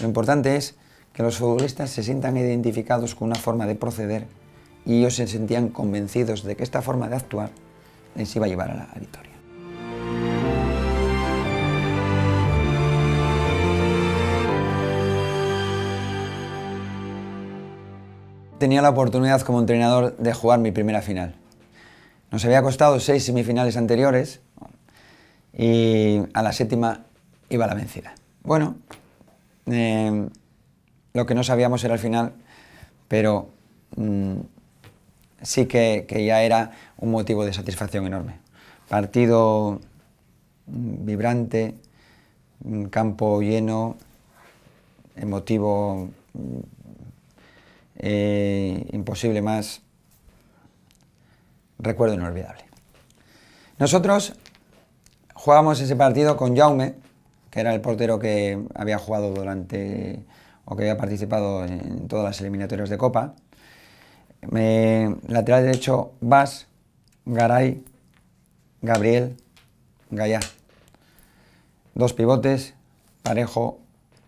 Lo importante es que los futbolistas se sientan identificados con una forma de proceder y ellos se sentían convencidos de que esta forma de actuar les iba a llevar a la victoria. Tenía la oportunidad como entrenador de jugar mi primera final. Nos había costado seis semifinales anteriores y a la séptima iba la vencida. Bueno, Em, lo que no sabíamos era el final, pero mm, sí que, ya era un motivo de satisfacción enorme. Partido mm, vibrante, campo lleno, emotivo mm, eh, imposible más, recuerdo inolvidable. Nosotros jugamos ese partido con Jaume, que era el portero que había jugado durante o que había participado en todas las eliminatorias de Copa. lateral derecho, Bas, Garay, Gabriel, Gaya. Dos pivotes, Parejo,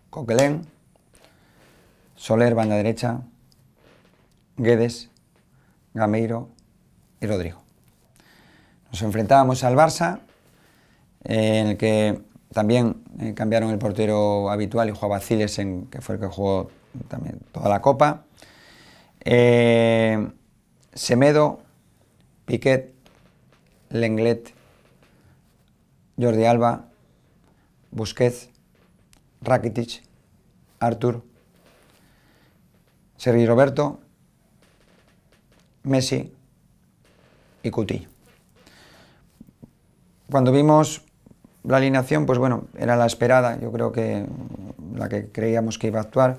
Coquelén, Soler, banda derecha, Guedes, Gameiro y Rodrigo. Nos enfrentábamos al Barça, en el que también eh, cambiaron el portero habitual y jugaba en que fue el que jugó también toda la Copa. Eh, Semedo, Piquet, Lenglet, Jordi Alba, Busquets, Rakitic, Artur, Sergi Roberto, Messi y Coutinho. Cuando vimos la alineación, pues bueno, era la esperada, yo creo que la que creíamos que iba a actuar.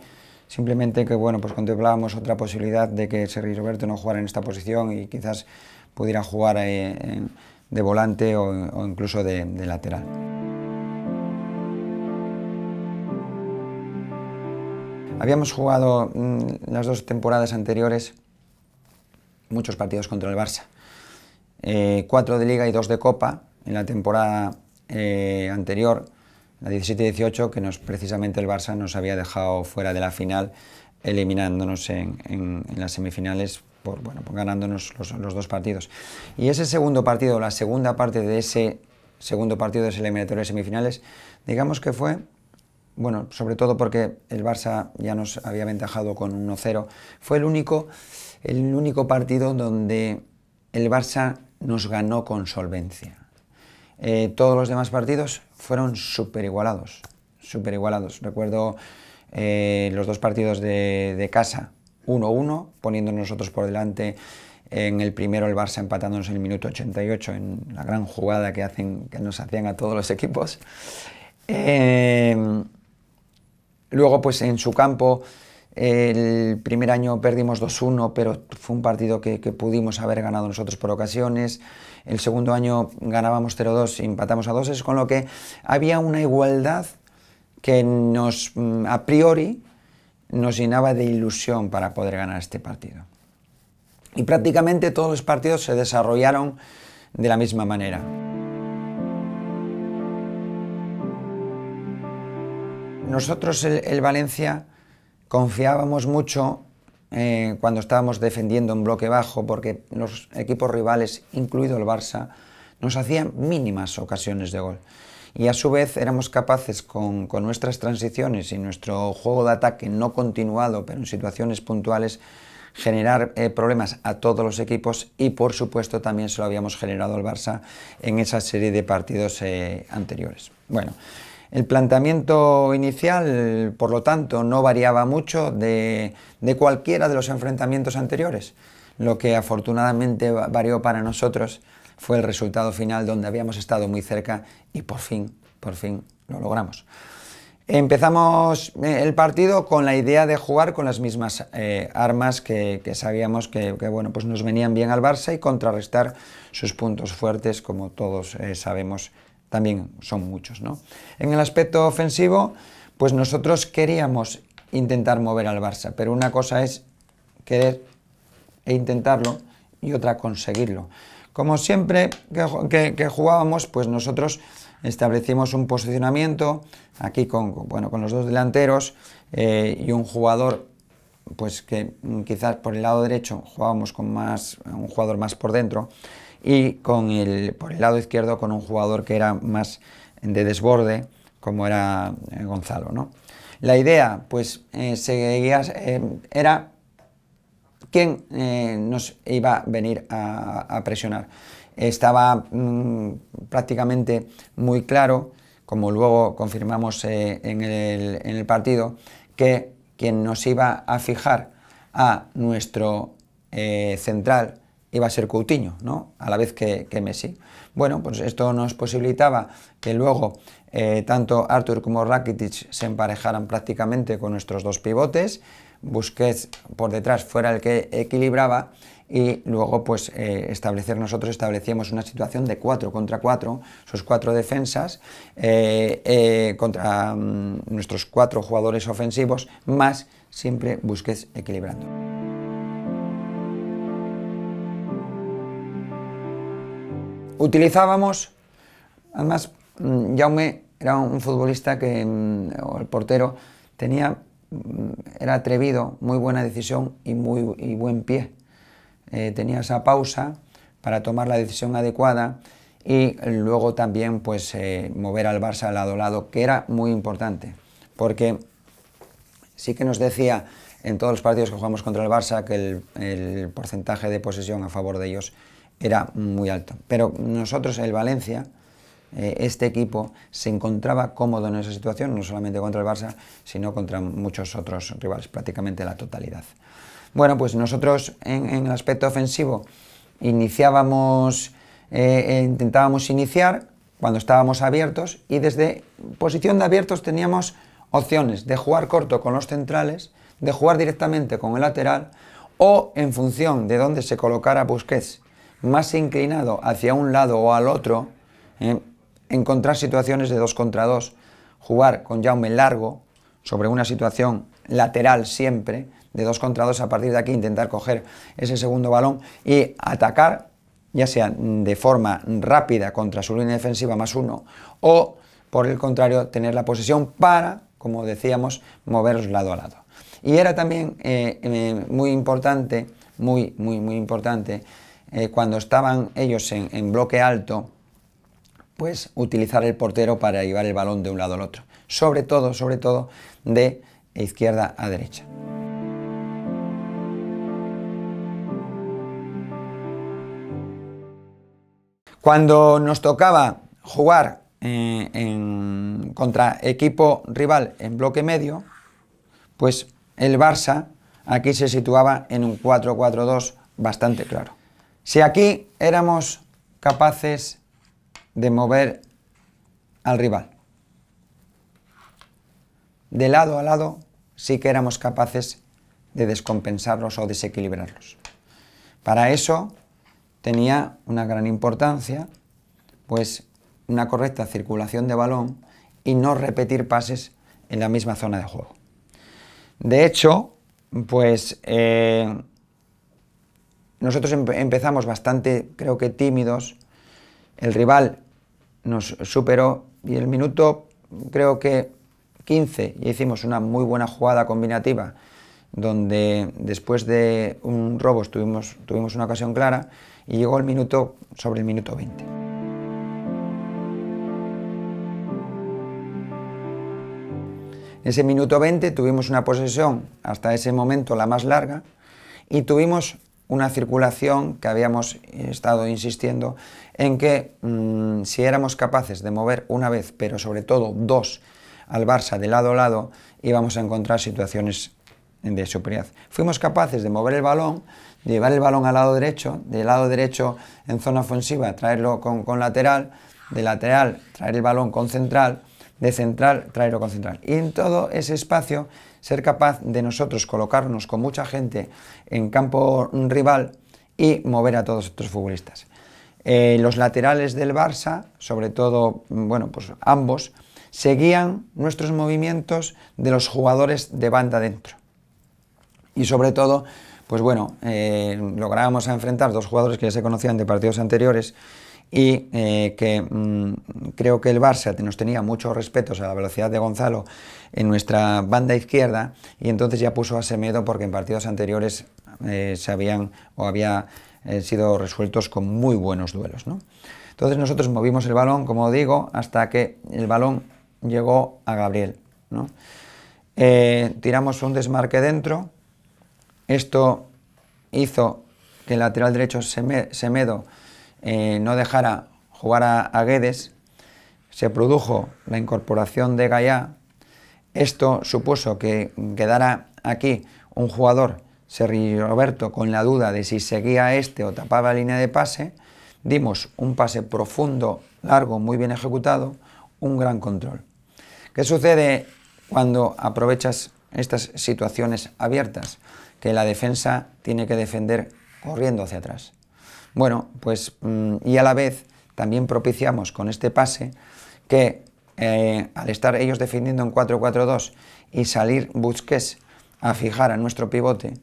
Simplemente que, bueno, pues contemplábamos otra posibilidad de que Sergi Roberto no jugara en esta posición y quizás pudiera jugar eh, de volante o, incluso de, lateral. Habíamos jugado mm, las dos temporadas anteriores muchos partidos contra el Barça. Eh, cuatro de Liga y dos de Copa en la temporada eh, anterior, la 17-18, que nos, precisamente el Barça nos había dejado fuera de la final, eliminándonos en, las semifinales, por, bueno, ganándonos los, dos partidos. Y ese segundo partido, la segunda parte de ese segundo partido de ese eliminatorio de semifinales, digamos que fue bueno, sobre todo porque el Barça ya nos había aventajado con 1-0, fue el único, el único partido donde el Barça nos ganó con solvencia. Eh, todos los demás partidos fueron súper igualados, Recuerdo eh, los dos partidos de, casa, 1-1, poniendo nosotros por delante en el primero el Barça empatándonos en el minuto 88 en la gran jugada que, hacen, que nos hacían a todos los equipos. Eh, luego, pues en su campo el primer año perdimos 2-1, pero fue un partido que, pudimos haber ganado nosotros por ocasiones. El segundo año ganábamos 0-2 y empatamos a 2, con lo que había una igualdad que nos, mm, a priori, nos llenaba de ilusión para poder ganar este partido. Y prácticamente todos los partidos se desarrollaron de la misma manera. Nosotros, el Valencia, confiábamos mucho eh, cuando estábamos defendiendo en bloque bajo porque los equipos rivales, incluido el Barça, nos hacían mínimas ocasiones de gol. Y a su vez éramos capaces con, nuestras transiciones y nuestro juego de ataque no continuado, pero en situaciones puntuales, generar eh, problemas a todos los equipos y por supuesto también se lo habíamos generado al Barça en esa serie de partidos eh, anteriores. Bueno, el planteamiento inicial, por lo tanto, no variaba mucho de, cualquiera de los enfrentamientos anteriores. Lo que afortunadamente varió para nosotros fue el resultado final donde habíamos estado muy cerca y por fin, por fin lo logramos. Empezamos eh, el partido con la idea de jugar con las mismas eh, armas que, sabíamos que, bueno, pues nos venían bien al Barça y contrarrestar sus puntos fuertes, como todos eh, sabemos también son muchos. ¿no? En el aspecto ofensivo, pues nosotros queríamos intentar mover al Barça, pero una cosa es querer e intentarlo y otra conseguirlo. Como siempre que, jugábamos, pues nosotros establecimos un posicionamiento aquí con, bueno, con los dos delanteros eh, y un jugador pues que mm, quizás por el lado derecho jugábamos con más un jugador más por dentro y con por el lado izquierdo con un jugador que era más de desborde, como era eh, Gonzalo. La idea, pues, eh, seguía, eh, era quién nos iba a venir a, presionar. Estaba mm, prácticamente muy claro, como luego confirmamos en el, partido, que quien nos iba a fijar a nuestro central iba a ser Coutinho, ¿no? A la vez que, Messi. Bueno, pues esto nos posibilitaba que luego eh, tanto Arthur como Rakitic se emparejaran prácticamente con nuestros dos pivotes, Busquets por detrás fuera el que equilibraba y luego pues eh, establecer nosotros establecíamos una situación de 4 contra 4, sus cuatro defensas eh, contra mm, nuestros cuatro jugadores ofensivos más siempre Busquets equilibrando. utilizábamos, además, mm, Jaume era un futbolista que, mm, o el portero, tenía, mm, era atrevido, muy buena decisión y muy buen pie. Eh, tenía esa pausa para tomar la decisión adecuada y luego también pues eh, mover al Barça al lado a lado, que era muy importante, porque sí que nos decía en todos los partidos que jugamos contra el Barça que el, el porcentaje de posesión a favor de ellos era muy alto. Pero nosotros, el Valencia, eh, este equipo se encontraba cómodo en esa situación, no solamente contra el Barça, sino contra muchos otros rivales, prácticamente la totalidad. Bueno, pues nosotros en, el aspecto ofensivo iniciábamos, eh, eh, intentábamos iniciar cuando estábamos abiertos y desde posición de abiertos teníamos opciones de jugar corto con los centrales, de jugar directamente con el lateral o en función de dónde se colocara Busquets más inclinado hacia un lado o al otro, ¿eh? encontrar situaciones de dos contra dos, jugar con Jaume largo sobre una situación lateral siempre, de dos contra 2. a partir de aquí intentar coger ese segundo balón y atacar, ya sea de forma rápida contra su línea defensiva más uno o por el contrario tener la posesión para, como decíamos, moveros lado a lado. Y era también eh, eh, muy importante, muy, muy, muy importante eh, cuando estaban ellos en, bloque alto, pues utilizar el portero para llevar el balón de un lado al otro. Sobre todo, sobre todo, de izquierda a derecha. Cuando nos tocaba jugar eh, contra equipo rival en bloque medio, pues el Barça aquí se situaba en un 4-4-2 bastante claro. Si aquí éramos capaces de mover al rival, de lado a lado, sí que éramos capaces de descompensarlos o desequilibrarlos. Para eso tenía una gran importancia, pues una correcta circulación de balón y no repetir pases en la misma zona de juego. De hecho, pues eh, nosotros empezamos bastante, creo que tímidos. El rival nos superó y el minuto, creo que 15, ya hicimos una muy buena jugada combinativa, donde después de un robo tuvimos, tuvimos una ocasión clara y llegó el minuto sobre el minuto 20. En ese minuto 20 tuvimos una posesión hasta ese momento la más larga y tuvimos una circulación que habíamos estado insistiendo en que mm, si éramos capaces de mover una vez, pero sobre todo dos, al Barça de lado a lado, íbamos a encontrar situaciones de superioridad. Fuimos capaces de mover el balón, llevar el balón al lado derecho, del lado derecho en zona ofensiva traerlo con, con lateral, de lateral traer el balón con central, de central, traer con central. Y en todo ese espacio, ser capaz de nosotros colocarnos con mucha gente en campo rival y mover a todos estos futbolistas. Eh, los laterales del Barça, sobre todo, mm, bueno, pues ambos, seguían nuestros movimientos de los jugadores de banda dentro. Y sobre todo, pues bueno, eh, lográbamos enfrentar dos jugadores que ya se conocían de partidos anteriores y eh, que mm, creo que el Barça nos tenía muchos respetos a la velocidad de Gonzalo en nuestra banda izquierda y entonces ya puso a Semedo porque en partidos anteriores eh, se habían o había eh, sido resueltos con muy buenos duelos. Entonces nosotros movimos el balón, como digo, hasta que el balón llegó a Gabriel. tiramos un desmarque dentro, esto hizo que el lateral derecho Semedo eh, no dejara jugar a, Guedes, se produjo la incorporación de Gallá. Esto supuso que quedara aquí un jugador, Sergi Roberto, con la duda de si seguía este o tapaba la línea de pase. Dimos un pase profundo, largo, muy bien ejecutado, un gran control. ¿Qué sucede cuando aprovechas estas situaciones abiertas? Que la defensa tiene que defender corriendo hacia atrás. Bueno, pues mm, y a la vez también propiciamos con este pase que eh, al estar ellos defendiendo en 4-4-2 y salir Busquets a fijar a nuestro pivote,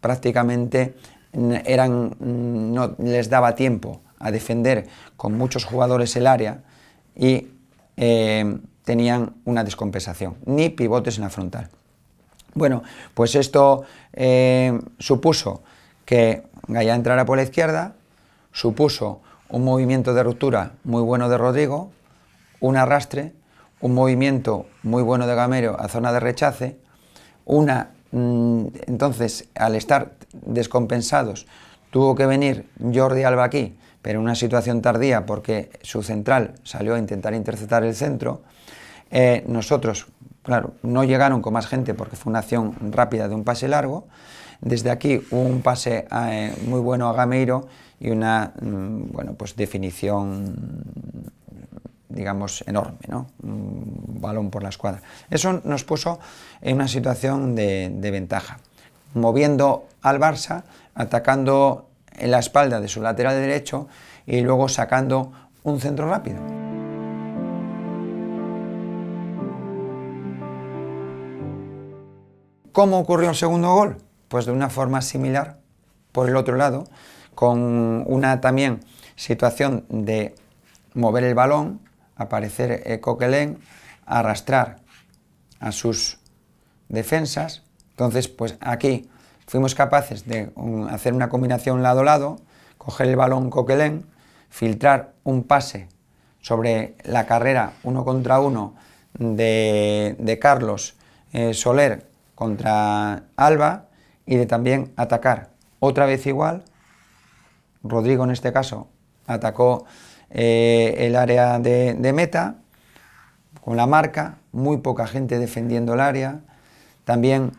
prácticamente mm, eran, mm, no les daba tiempo a defender con muchos jugadores el área y eh, tenían una descompensación, ni pivotes en la frontal. Bueno, pues esto eh, supuso que Gaya entrara por la izquierda, supuso un movimiento de ruptura muy bueno de Rodrigo, un arrastre, un movimiento muy bueno de Gamero a zona de rechace, una mm, entonces al estar descompensados tuvo que venir Jordi Alba aquí, pero en una situación tardía porque su central salió a intentar interceptar el centro. Eh, nosotros, claro, no llegaron con más gente porque fue una acción rápida de un pase largo. Desde aquí un pase eh, muy bueno a Gameiro y una mm, pues definición digamos, enorme, ¿no? Un balón por la escuadra. Eso nos puso en una situación de, de ventaja, moviendo al Barça, atacando en la espalda de su lateral derecho y luego sacando un centro rápido. ¿Cómo ocurrió el segundo gol? Pues de una forma similar por el otro lado, con una también situación de mover el balón, aparecer Coquelén, arrastrar a sus defensas. Entonces, pues aquí fuimos capaces de um, hacer una combinación lado a lado, coger el balón Coquelén, filtrar un pase sobre la carrera uno contra uno de, Carlos eh, Soler contra Alba y de también atacar otra vez igual Rodrigo en este caso atacó eh, el área de, meta con la marca, muy poca gente defendiendo el área. También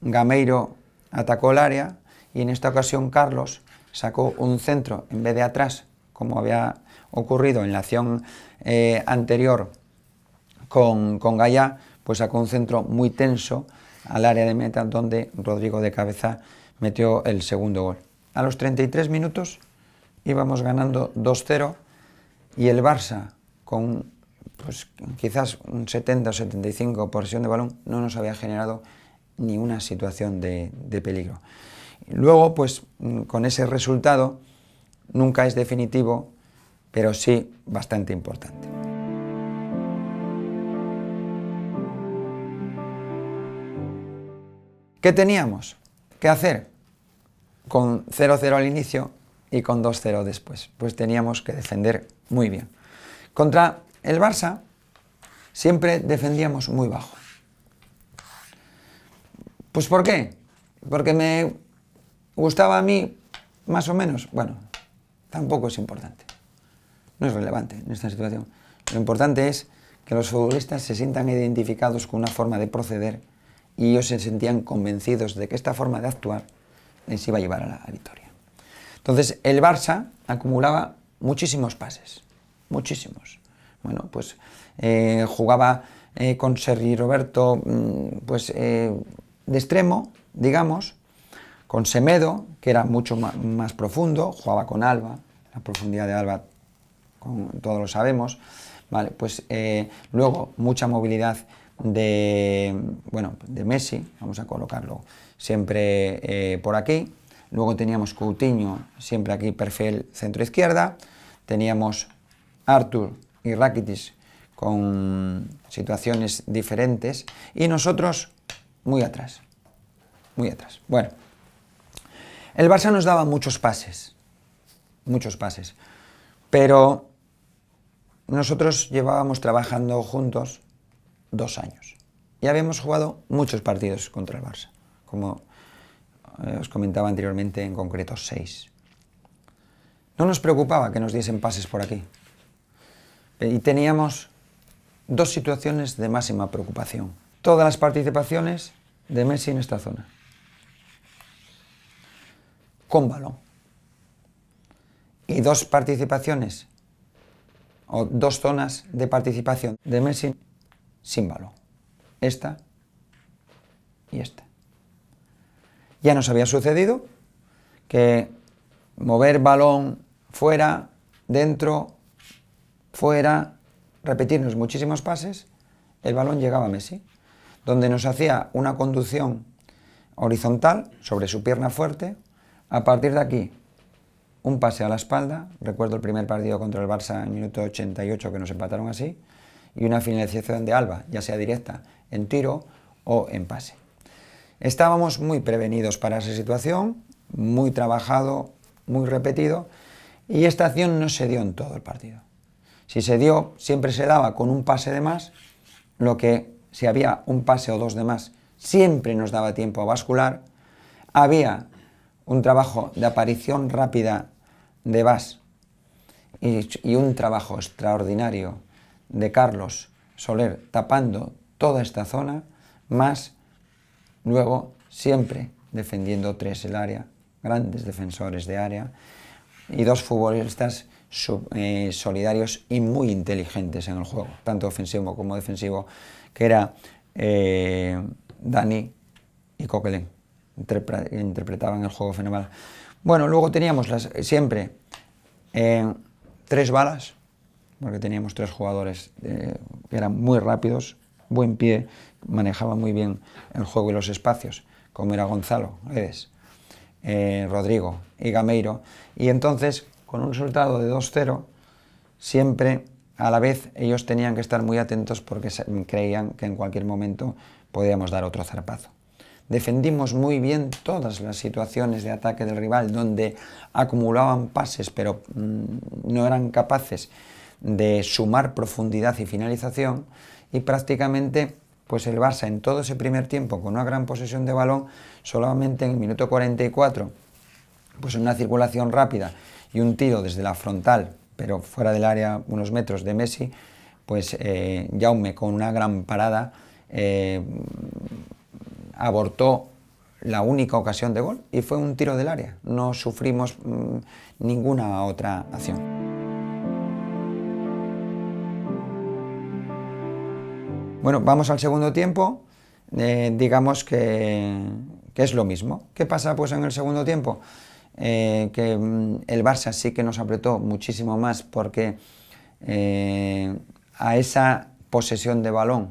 Gameiro atacó el área y en esta ocasión Carlos sacó un centro en vez de atrás, como había ocurrido en la acción eh, anterior con, con Gallá, pues sacó un centro muy tenso al área de meta donde Rodrigo de cabeza metió el segundo gol. A los 33 minutos íbamos ganando 2-0 y el Barça, con pues, quizás un 70 o 75 por de balón, no nos había generado ni una situación de, peligro. Luego, pues mm, con ese resultado, nunca es definitivo, pero sí bastante importante. ¿Qué teníamos ¿Qué hacer? con 0-0 al inicio y con 2-0 después. Pues teníamos que defender muy bien. Contra el Barça siempre defendíamos muy bajo. Pues ¿por qué? Porque me gustaba a mí más o menos. Bueno, tampoco es importante. No es relevante en esta situación. Lo importante es que los futbolistas se sientan identificados con una forma de proceder y ellos se sentían convencidos de que esta forma de actuar se iba a llevar a la victoria. Entonces, el Barça acumulaba muchísimos pases, muchísimos. Bueno, pues eh, jugaba eh, con Sergi Roberto, mm, pues eh, de extremo, digamos, con Semedo, que era mucho más, profundo, jugaba con Alba, la profundidad de Alba, como todos lo sabemos. Vale, pues luego mucha movilidad de, bueno, de Messi, vamos a colocarlo siempre eh, por aquí. Luego teníamos Coutinho, siempre aquí perfil centro izquierda. Teníamos Arthur y Rakitic con situaciones diferentes y nosotros muy atrás, muy atrás. Bueno, el Barça nos daba muchos pases, muchos pases, pero nosotros llevábamos trabajando juntos dos años. Ya habíamos jugado muchos partidos contra el Barça, como eh, os comentaba anteriormente, en concreto seis. No nos preocupaba que nos diesen pases por aquí. Y teníamos dos situaciones de máxima preocupación. Todas las participaciones de Messi en esta zona. Con balón. Y dos participaciones o dos zonas de participación de Messi sin balón. Esta y esta. Ya nos había sucedido que mover balón fuera, dentro, fuera, repetirnos muchísimos pases, el balón llegaba a Messi, donde nos hacía una conducción horizontal sobre su pierna fuerte. A partir de aquí, un pase a la espalda. Recuerdo el primer partido contra el Barça en el minuto 88 que nos empataron así y una finalización de Alba, ya sea directa, en tiro o en pase. Estábamos muy prevenidos para esa situación, muy trabajado, muy repetido, y esta acción no se dio en todo el partido. Si se dio, siempre se daba con un pase de más, lo que si había un pase o dos de más, siempre nos daba tiempo a bascular. Había un trabajo de aparición rápida de Bas y un trabajo extraordinario de Carlos Soler tapando toda esta zona, más luego siempre defendiendo tres el área, grandes defensores de área y dos futbolistas eh, solidarios y muy inteligentes en el juego, tanto ofensivo como defensivo, que era eh, Dani y Coquelin, interpretaban el juego fenomenal. Bueno, luego teníamos las, siempre eh, tres balas, porque teníamos tres jugadores que eh, eran muy rápidos, buen pie, manejaban muy bien el juego y los espacios, como era Gonzalo, Edes, eh, Rodrigo y Gameiro. Y entonces, con un resultado de 2-0, siempre a la vez ellos tenían que estar muy atentos porque creían que en cualquier momento podíamos dar otro zarpazo. Defendimos muy bien todas las situaciones de ataque del rival donde acumulaban pases pero mm, no eran capaces de sumar profundidad y finalización y prácticamente pues el Barça en todo ese primer tiempo con una gran posesión de balón, solamente en el minuto 44, pues una circulación rápida y un tiro desde la frontal, pero fuera del área unos metros de Messi, pues eh, Jaume con una gran parada eh, abortó la única ocasión de gol y fue un tiro del área. No sufrimos mm, ninguna otra acción. Bueno, vamos al segundo tiempo, eh, digamos que, es lo mismo. ¿Qué pasa pues en el segundo tiempo? Eh, que mm, el Barça sí que nos apretó muchísimo más porque eh, a esa posesión de balón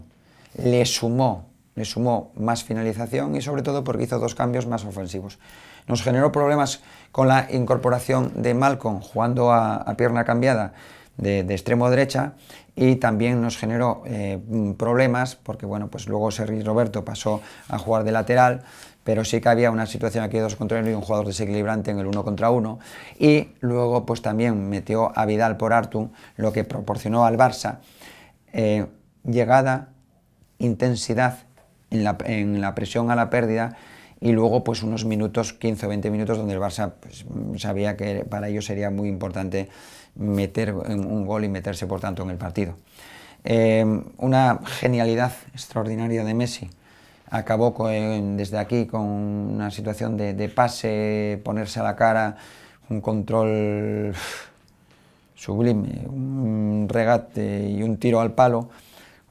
le sumó, le sumó más finalización y sobre todo porque hizo dos cambios más ofensivos. Nos generó problemas con la incorporación de Malcolm jugando a pierna cambiada de, extremo derecha y también nos generó eh, problemas porque bueno pues luego Sergi Roberto pasó a jugar de lateral pero sí que había una situación aquí de dos contra uno y un jugador desequilibrante en el uno contra uno y luego pues también metió a Vidal por Artur lo que proporcionó al Barça eh, llegada intensidad en la, presión a la pérdida y luego pues unos minutos, 15 o 20 minutos donde el Barça pues, sabía que para ellos sería muy importante meter un gol y meterse por tanto en el partido. Em, una genialidad extraordinaria de Messi. Acabó desde aquí con una situación de, pase, ponerse a la cara, un control sublime, un regate y un tiro al palo.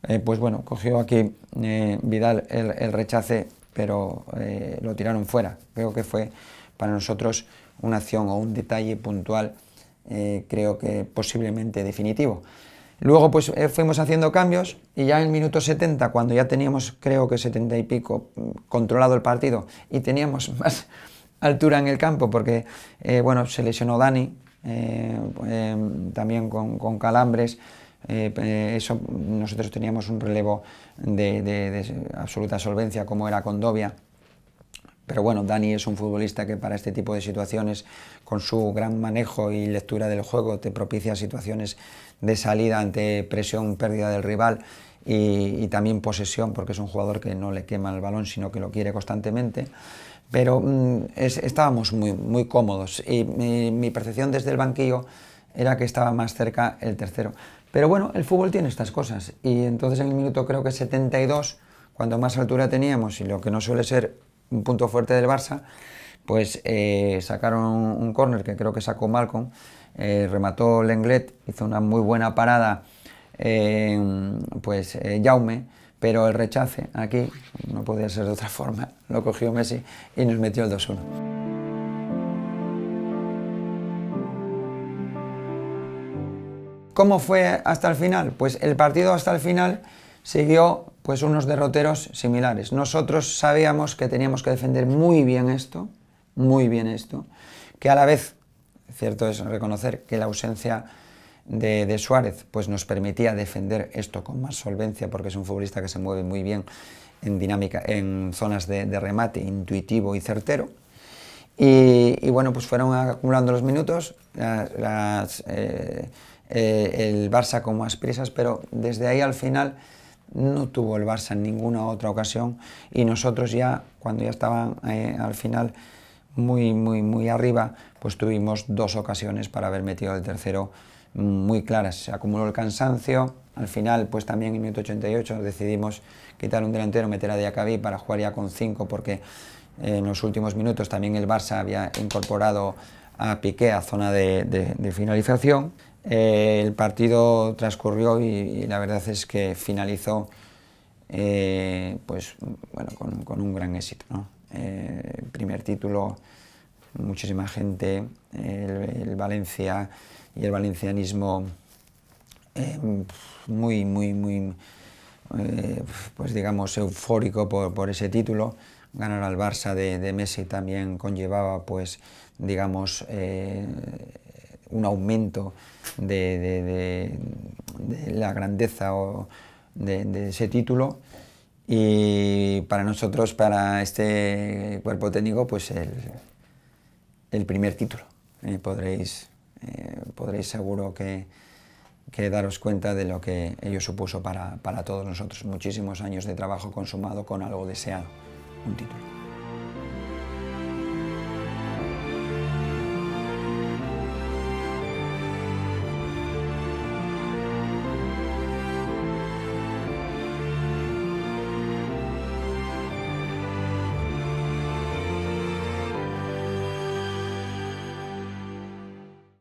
Eh, pues bueno, cogió aquí eh, Vidal el, el, rechace, pero eh, lo tiraron fuera. Creo que fue para nosotros una acción o un detalle puntual eh, creo que posiblemente definitivo. Luego pues eh, fuimos haciendo cambios y ya en el minuto 70, cuando ya teníamos creo que 70 y pico mm, controlado el partido y teníamos más altura en el campo porque eh, bueno, se lesionó Dani también con, calambres. eso nosotros teníamos un relevo de, de absoluta solvencia como era Condovia pero bueno, Dani es un futbolista que para este tipo de situaciones, con su gran manejo y lectura del juego, te propicia situaciones de salida ante presión, pérdida del rival y, también posesión, porque es un jugador que no le quema el balón, sino que lo quiere constantemente. Pero mm, estábamos muy, muy cómodos y mi, eh, mi percepción desde el banquillo era que estaba más cerca el tercero. Pero bueno, el fútbol tiene estas cosas y entonces en el minuto creo que 72, cuando más altura teníamos y lo que no suele ser un punto fuerte del Barça, pues eh, sacaron un córner que creo que sacó Malcolm, eh, remató Lenglet, hizo una muy buena parada eh, pues Jaume, pero el rechace aquí no podía ser de otra forma, lo cogió Messi y nos metió el 2-1. ¿Cómo fue hasta el final? Pues el partido hasta el final siguió pues unos derroteros similares. Nosotros sabíamos que teníamos que defender muy bien esto, muy bien esto, que a la vez, cierto es reconocer que la ausencia de, Suárez pues nos permitía defender esto con más solvencia porque es un futbolista que se mueve muy bien en dinámica, en zonas de, remate intuitivo y certero. Y, bueno, pues fueron acumulando los minutos, eh, eh, el Barça con más prisas, pero desde ahí al final no tuvo el Barça en ninguna otra ocasión y nosotros ya, cuando ya estaban eh, al final muy, muy, muy arriba, pues tuvimos dos ocasiones para haber metido el tercero mm, muy claras. Se acumuló el cansancio, al final pues también en el 88 decidimos quitar un delantero, meter a Diacabí para jugar ya con cinco porque eh, en los últimos minutos también el Barça había incorporado a Piqué a zona de finalización. Eh, el partido transcurrió y, la verdad es que finalizó eh, pues, bueno, con, un gran éxito. ¿no? Eh, primer título, muchísima gente, el, Valencia y el valencianismo muy, muy, muy, pues digamos, eufórico por, ese título. Ganar al Barça de, de Messi también conllevaba, pues, digamos, un aumento de, la grandeza de, ese título. Y para nosotros, para este cuerpo técnico, pues el, primer título. Eh, podréis, eh, podréis seguro que, daros cuenta de lo que ello supuso para todos nosotros. Muchísimos años de trabajo consumado con algo deseado, un título.